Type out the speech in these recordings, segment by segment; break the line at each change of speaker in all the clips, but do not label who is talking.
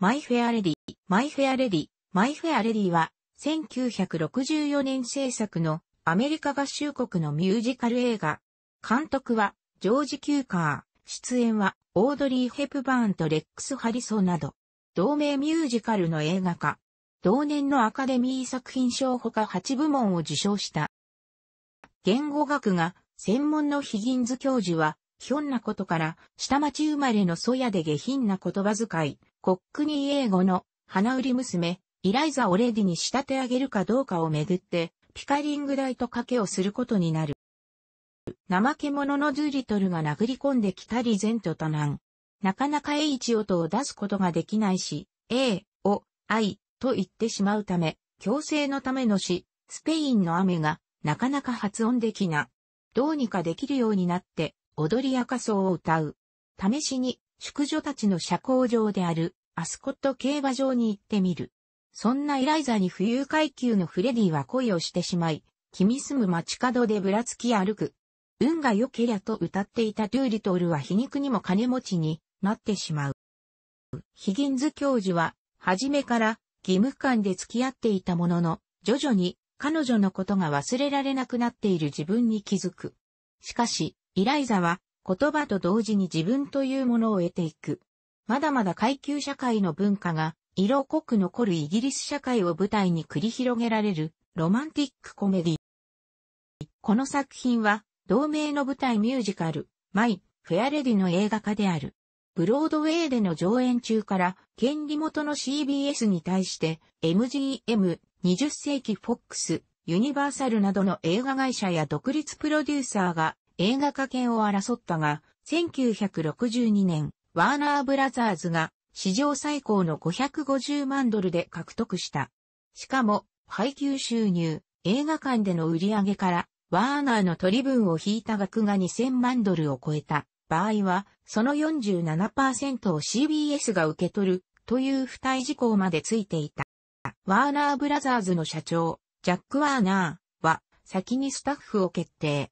マイ・フェア・レディ、マイ・フェア・レディ、マイ・フェア・レディは、1964年制作のアメリカ合衆国のミュージカル映画。監督は、ジョージ・キューカー。出演は、オードリー・ヘプバーンとレックス・ハリソンなど、同名ミュージカルの映画化。同年のアカデミー作品賞ほか8部門を受賞した。言語学が専門のヒギンズ教授は、ひょんなことから、下町生まれのソヤで下品な言葉遣い、コックニー英語の花売り娘、イライザ・オレディに仕立て上げるかどうかをめぐって、ピカリング代と賭けをすることになる。怠け者のズリトルが殴り込んできたり前途多難。なかなか H 音を出すことができないし、A、O、I と言ってしまうため、強制のための詩。スペインの雨がなかなか発音できな。どうにかできるようになって、踊り赤そうを歌う。試しに、宿女たちの社交場であるアスコット競馬場に行ってみる。そんなイライザに浮遊階級のフレディは恋をしてしまい、君住む街角でぶらつき歩く。運が良けりゃと歌っていたトゥーリトールは皮肉にも金持ちになってしまう。ヒギンズ教授は、初めから義務感で付き合っていたものの、徐々に彼女のことが忘れられなくなっている自分に気づく。しかし、イライザは言葉と同時に自分というものを得ていく。まだまだ階級社会の文化が色濃く残るイギリス社会を舞台に繰り広げられるロマンティックコメディ。この作品は同名の舞台ミュージカル、マイ・フェアレディの映画化である。ブロードウェイでの上演中から権利元の CBS に対して MGM、20世紀フォックス、ユニバーサルなどの映画会社や独立プロデューサーが映画化権を争ったが、1962年、ワーナーブラザーズが史上最高の550万ドルで獲得した。しかも、配給収入、映画館での売り上げから、ワーナーの取り分を引いた額が2000万ドルを超えた場合は、その47%を CBS が受け取るという付帯事項までついていた。ワーナーブラザーズの社長、ジャック・ワーナーは、先にスタッフを決定。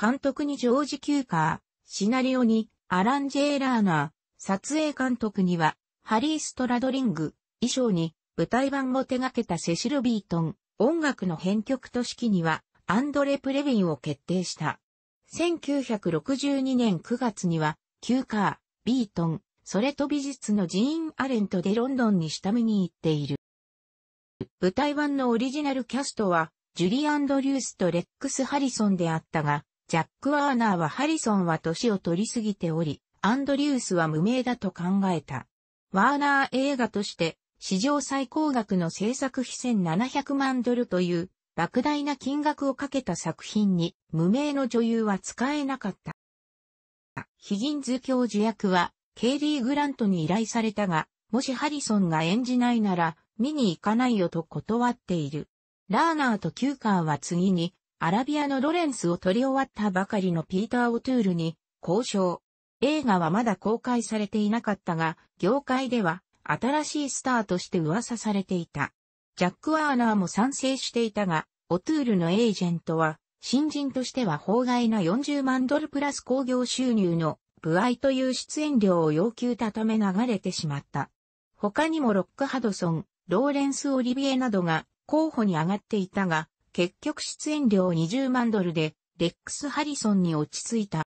監督にジョージ・キューカー、シナリオにアラン・ジェーラーナー、撮影監督にはハリー・ストラドリング、衣装に舞台版を手掛けたセシル・ビートン、音楽の編曲と式にはアンドレ・プレビィンを決定した。1962年9月には、キューカー、ビートン、それと美術のジーン・アレントでロンドンに下見に行っている。舞台版のオリジナルキャストは、ジュリー・アンドリュースとレックス・ハリソンであったが、ジャック・ワーナーはハリソンは年を取りすぎており、アンドリュースは無名だと考えた。ワーナー映画として史上最高額の制作費1700万ドルという莫大な金額をかけた作品に無名の女優は使えなかった。ヒギンズ教授役はケイリー・グラントに依頼されたが、もしハリソンが演じないなら見に行かないよと断っている。ラーナーとキューカーは次にアラビアのロレンスを取り終わったばかりのピーター・オトゥールに交渉。映画はまだ公開されていなかったが、業界では新しいスターとして噂されていた。ジャック・ワーナーも賛成していたが、オトゥールのエージェントは、新人としては法外な40万ドルプラス興行収入の部合という出演料を要求たため流れてしまった。他にもロック・ハドソン、ローレンス・オリビエなどが候補に上がっていたが、結局出演料20万ドルで、レックス・ハリソンに落ち着いた。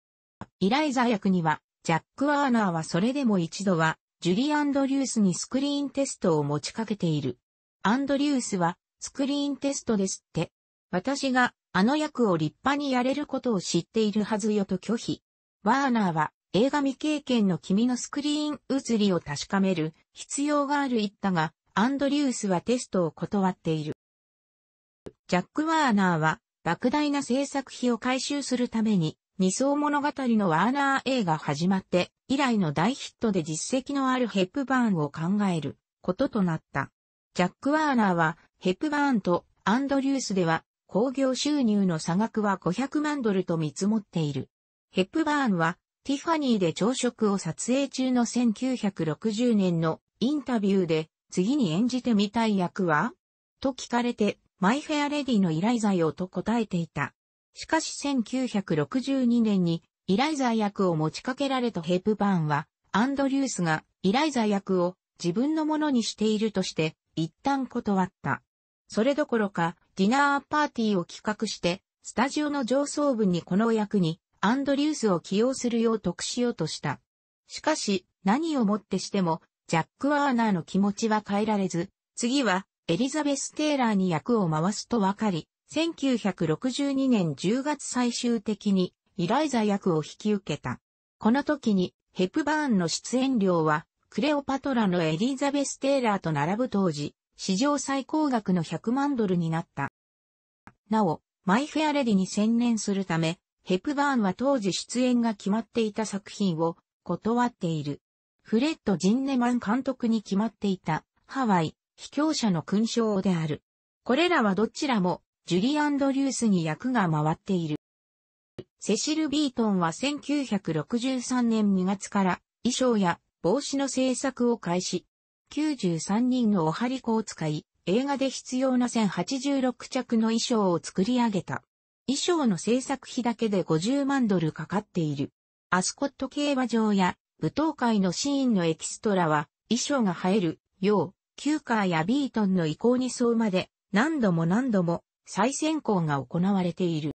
イライザ役には、ジャック・ワーナーはそれでも一度は、ジュリー・アンドリュースにスクリーンテストを持ちかけている。アンドリュースは、スクリーンテストですって。私が、あの役を立派にやれることを知っているはずよと拒否。ワーナーは、映画未経験の君のスクリーン映りを確かめる必要がある言ったが、アンドリュースはテストを断っている。ジャック・ワーナーは、莫大な制作費を回収するために、二層物語のワーナー映画始まって以来の大ヒットで実績のあるヘップバーンを考えることとなった。ジャック・ワーナーはヘップバーンとアンドリュースでは興行収入の差額は500万ドルと見積もっている。ヘップバーンはティファニーで朝食を撮影中の1960年のインタビューで次に演じてみたい役はと聞かれてマイフェアレディのイライザと答えていた。しかし1962年にイライザ役を持ちかけられたヘプバーンは、アンドリュースがイライザ役を自分のものにしているとして、一旦断った。それどころか、ディナーパーティーを企画して、スタジオの上層部にこの役に、アンドリュースを起用するよう得しようとした。しかし、何をもってしても、ジャック・ワーナーの気持ちは変えられず、次は、エリザベス・テーラーに役を回すと分かり、1962年10月最終的にイライザ役を引き受けた。この時にヘプバーンの出演料はクレオパトラのエリザベス・テーラーと並ぶ当時、史上最高額の100万ドルになった。なお、マイ・フェア・レディに専念するため、ヘプバーンは当時出演が決まっていた作品を断っている。フレッド・ジンネマン監督に決まっていたハワイ、卑怯者の勲章である。これらはどちらも、ジュリアンドリュースに役が回っている。セシル・ビートンは1963年2月から衣装や帽子の制作を開始。93人のおはり子を使い、映画で必要な1086着の衣装を作り上げた。衣装の制作費だけで50万ドルかかっている。アスコット競馬場や舞踏会のシーンのエキストラは衣装が映えるようキューカーやビートンの意向に沿うまで何度も何度も再選考が行われている。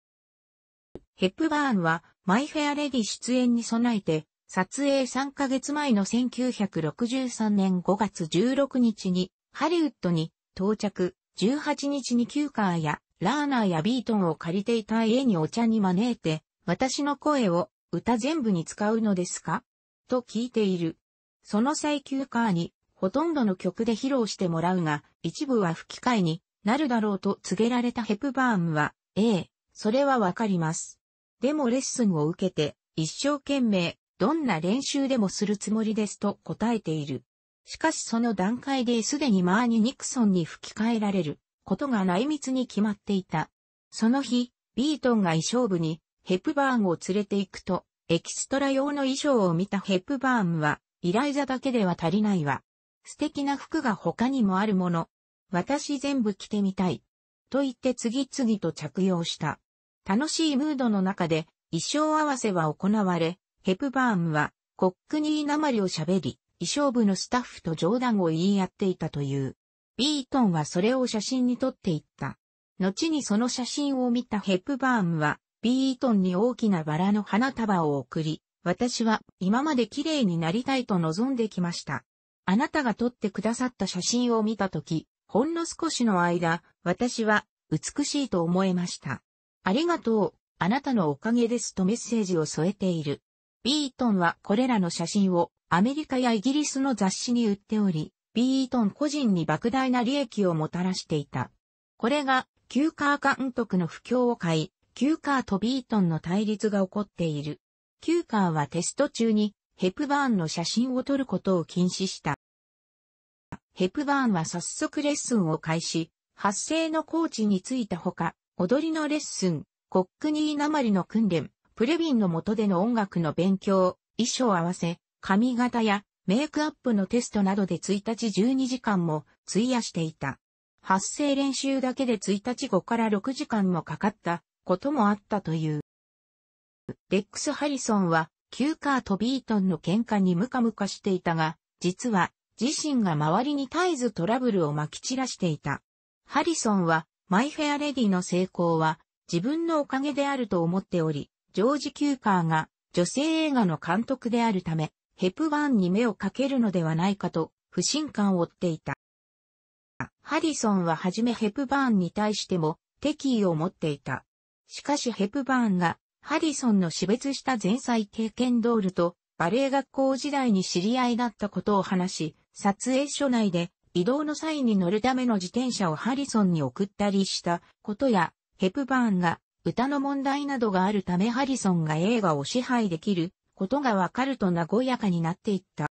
ヘップバーンはマイフェアレディ出演に備えて撮影3ヶ月前の1963年5月16日にハリウッドに到着、18日にキューカーやラーナーやビートンを借りていた家にお茶に招いて私の声を歌全部に使うのですかと聞いている。その際キューカーにほとんどの曲で披露してもらうが、一部は吹き替えになるだろうと告げられたヘプバーンは、ええ、それはわかります。でもレッスンを受けて、一生懸命、どんな練習でもするつもりですと答えている。しかしその段階ですでにマーニ・ニクソンに吹き替えられることが内密に決まっていた。その日、ビートンが衣装部にヘプバーンを連れて行くと、エキストラ用の衣装を見たヘプバーンは、イライザだけでは足りないわ。素敵な服が他にもあるもの。私全部着てみたい。と言って次々と着用した。楽しいムードの中で衣装合わせは行われ、ヘプバーンはコックニーりを喋り、衣装部のスタッフと冗談を言い合っていたという。ビートンはそれを写真に撮っていった。後にその写真を見たヘプバーンは、ビートンに大きなバラの花束を贈り、私は今まで綺麗になりたいと望んできました。あなたが撮ってくださった写真を見たとき、ほんの少しの間、私は美しいと思えました。ありがとう、あなたのおかげですとメッセージを添えている。ビートンはこれらの写真をアメリカやイギリスの雑誌に売っており、ビートン個人に莫大な利益をもたらしていた。これが、キューカー監督の不況を買い、キューカーとビートンの対立が起こっている。キューカーはテスト中にヘプバーンの写真を撮ることを禁止した。ヘプバーンは早速レッスンを開始、発声のコーチについたほか、踊りのレッスン、コックニーなまりの訓練、プレビンの下での音楽の勉強、衣装合わせ、髪型やメイクアップのテストなどで1日12時間も費やしていた。発声練習だけで1日5から6時間もかかったこともあったという。レックス・ハリソンはキューカーとビートンの喧嘩にムカムカしていたが、実は自身が周りに絶えずトラブルを撒き散らしていた。ハリソンは、マイフェアレディの成功は自分のおかげであると思っており、ジョージ・キューカーが女性映画の監督であるため、ヘプバーンに目をかけるのではないかと不信感を負っていた。ハリソンははじめヘプバーンに対しても敵意を持っていた。しかしヘプバーンがハリソンの死別した前妻経験ドールとバレエ学校時代に知り合いだったことを話し、撮影所内で移動の際に乗るための自転車をハリソンに送ったりしたことや、ヘプバーンが歌の問題などがあるためハリソンが映画を支配できることがわかると和やかになっていった。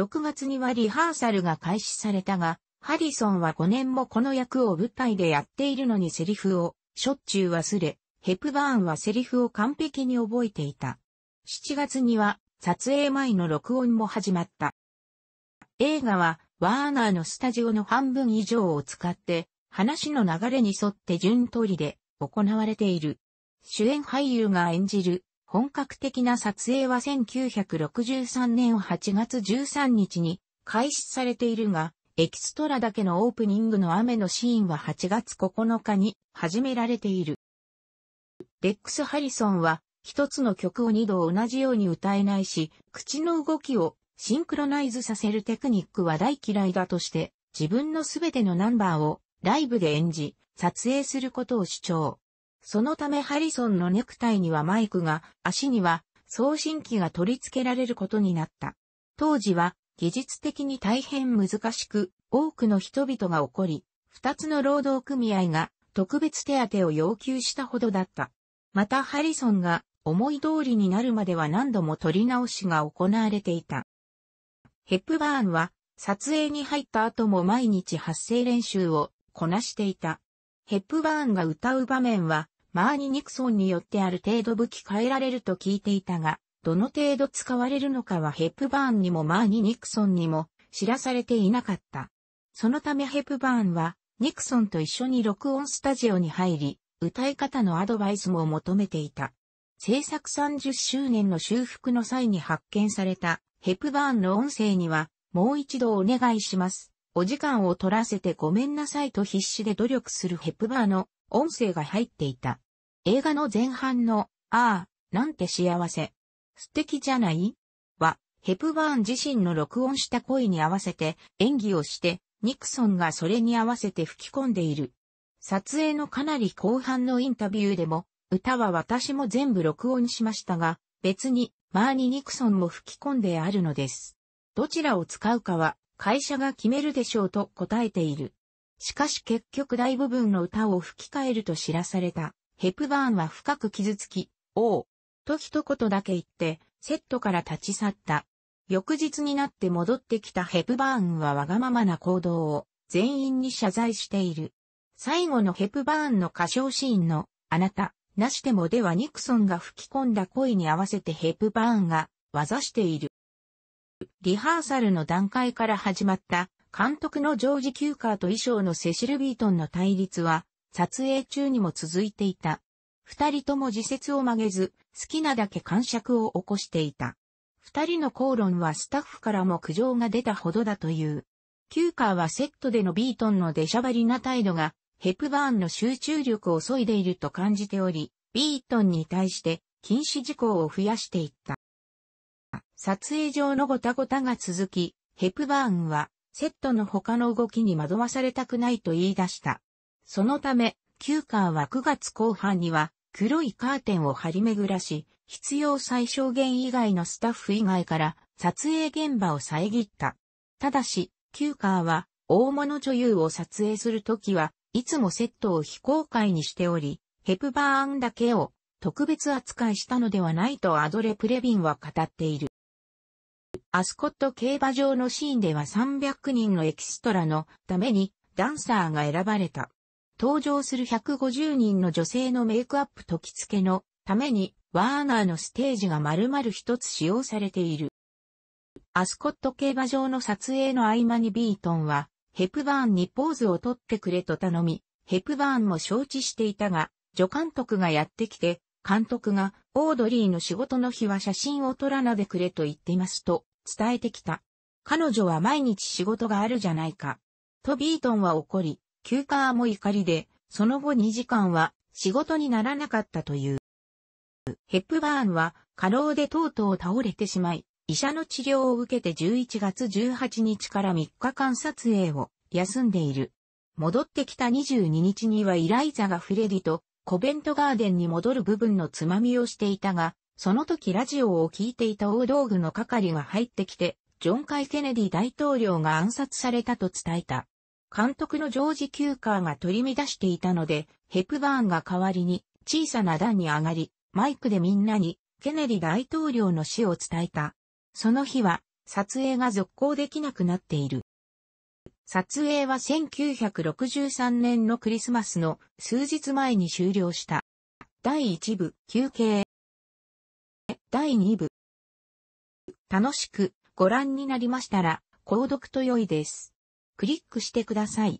6月にはリハーサルが開始されたが、ハリソンは5年もこの役を舞台でやっているのにセリフをしょっちゅう忘れ、ヘプバーンはセリフを完璧に覚えていた。7月には撮影前の録音も始まった。映画はワーナーのスタジオの半分以上を使って話の流れに沿って順通りで行われている。主演俳優が演じる本格的な撮影は1963年8月13日に開始されているが、エキストラだけのオープニングの雨のシーンは8月9日に始められている。レックス・ハリソンは、一つの曲を二度同じように歌えないし、口の動きをシンクロナイズさせるテクニックは大嫌いだとして、自分のすべてのナンバーをライブで演じ、撮影することを主張。そのためハリソンのネクタイにはマイクが、足には送信機が取り付けられることになった。当時は技術的に大変難しく、多くの人々が起こり、二つの労働組合が特別手当を要求したほどだった。またハリソンが思い通りになるまでは何度も撮り直しが行われていた。ヘップバーンは撮影に入った後も毎日発声練習をこなしていた。ヘップバーンが歌う場面はマーニ・ニクソンによってある程度武器変えられると聞いていたが、どの程度使われるのかはヘップバーンにもマーニ・ニクソンにも知らされていなかった。そのためヘップバーンはニクソンと一緒に録音スタジオに入り、歌い方のアドバイスも求めていた。制作30周年の修復の際に発見されたヘプバーンの音声には、もう一度お願いします。お時間を取らせてごめんなさいと必死で努力するヘプバーの音声が入っていた。映画の前半の、ああ、なんて幸せ。素敵じゃないは、ヘプバーン自身の録音した声に合わせて演技をして、ニクソンがそれに合わせて吹き込んでいる。撮影のかなり後半のインタビューでも、歌は私も全部録音しましたが、別に、マーニ・ニクソンも吹き込んであるのです。どちらを使うかは、会社が決めるでしょうと答えている。しかし結局大部分の歌を吹き替えると知らされた。ヘプバーンは深く傷つき、おう、と一言だけ言って、セットから立ち去った。翌日になって戻ってきたヘプバーンはわがままな行動を全員に謝罪している。最後のヘプバーンの歌唱シーンの、あなた、なしてもではニクソンが吹き込んだ声に合わせてヘプバーンが、技している。リハーサルの段階から始まった、監督のジョージ・キューカーと衣装のセシル・ビートンの対立は、撮影中にも続いていた。二人とも自説を曲げず、好きなだけ感触を起こしていた。二人の口論はスタッフからも苦情が出たほどだという。キューカーはセットでのビートンの出しゃばりな態度がヘプバーンの集中力を削いでいると感じており、ビートンに対して禁止事項を増やしていった。撮影上のごたごたが続き、ヘプバーンはセットの他の動きに惑わされたくないと言い出した。そのため、キューカーは9月後半には黒いカーテンを張り巡らし、必要最小限以外のスタッフ以外から撮影現場を遮った。ただし、キューカーは大物女優を撮影するときはいつもセットを非公開にしており、ヘプバーンだけを特別扱いしたのではないとアドレ・プレビンは語っている。アスコット競馬場のシーンでは300人のエキストラのためにダンサーが選ばれた。登場する150人の女性のメイクアップと着付けのためにワーナーのステージが丸々一つ使用されている。アスコット競馬場の撮影の合間にビートンはヘプバーンにポーズを取ってくれと頼み、ヘプバーンも承知していたが、助監督がやってきて、監督が、オードリーの仕事の日は写真を撮らなでくれと言っていますと、伝えてきた。彼女は毎日仕事があるじゃないか。とビートンは怒り、休暇も怒りで、その後2時間は仕事にならなかったという。ヘップバーンは過労でとうとう倒れてしまい、医者の治療を受けて11月18日から3日間撮影を休んでいる。戻ってきた22日にはイライザがフレディとコベントガーデンに戻る部分のつまみをしていたが、その時ラジオを聴いていた大道具の係が入ってきて、ジョン・カイ・ケネディ大統領が暗殺されたと伝えた。監督のジョージ・キューカーが取り乱していたので、ヘプバーンが代わりに小さな段に上がり、マイクでみんなにケネディ大統領の死を伝えた。その日は、撮影が続行できなくなっている。撮影は1963年のクリスマスの数日前に終了した。第1部、休憩。第2部。楽しくご覧になりましたら、購読と良いです。クリックしてください。